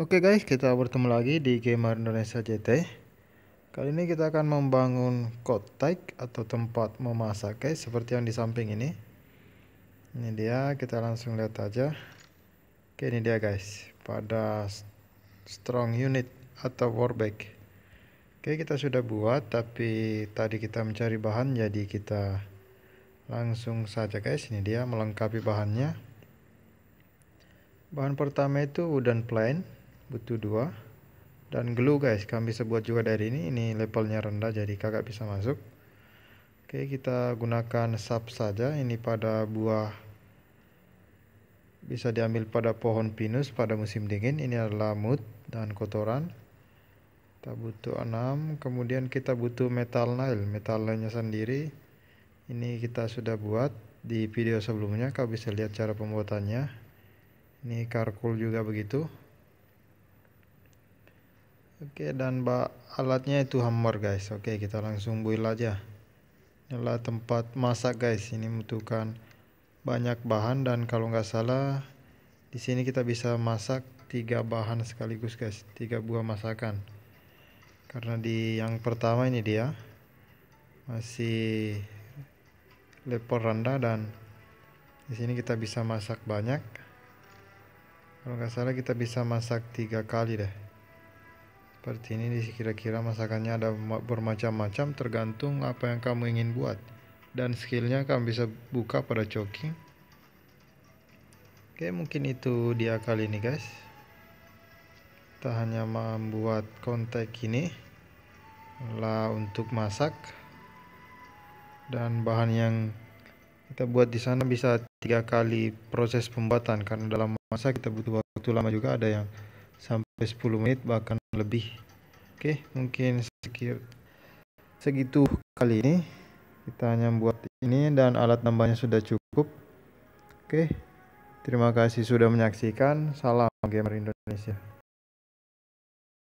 Oke guys, kita bertemu lagi di Gamer Indonesia JT. Kali ini kita akan membangun kotak atau tempat memasak guys, seperti yang di samping ini. Ini dia, kita langsung lihat aja. Oke, ini dia guys, pada strong unit atau warbag. Oke, kita sudah buat, tapi tadi kita mencari bahan, jadi kita langsung saja guys. Ini dia melengkapi bahannya. Bahan pertama itu wooden plane butuh dua dan glue guys kami bisa buat juga dari ini ini levelnya rendah jadi kakak bisa masuk oke kita gunakan sap saja ini pada buah bisa diambil pada pohon pinus pada musim dingin ini adalah mood dan kotoran kita butuh 6 kemudian kita butuh metal nail metal nailnya sendiri ini kita sudah buat di video sebelumnya kau bisa lihat cara pembuatannya ini karkul juga begitu Oke dan alatnya itu hammer guys. Oke kita langsung build aja. Inilah tempat masak guys. Ini membutuhkan banyak bahan dan kalau nggak salah di sini kita bisa masak tiga bahan sekaligus guys, tiga buah masakan. Karena di yang pertama ini dia masih level rendah dan di sini kita bisa masak banyak. Kalau nggak salah kita bisa masak tiga kali deh. Seperti ini kira-kira masakannya ada bermacam-macam tergantung apa yang kamu ingin buat. Dan skillnya kamu bisa buka pada choking. Oke mungkin itu dia kali ini guys. Kita hanya membuat kontak ini. Lah untuk masak. Dan bahan yang kita buat di sana bisa tiga kali proses pembuatan karena dalam masak kita butuh waktu lama juga ada yang 10 menit bahkan lebih oke mungkin sekian segitu kali ini kita hanya buat ini dan alat tambahnya sudah cukup oke terima kasih sudah menyaksikan salam gamer Indonesia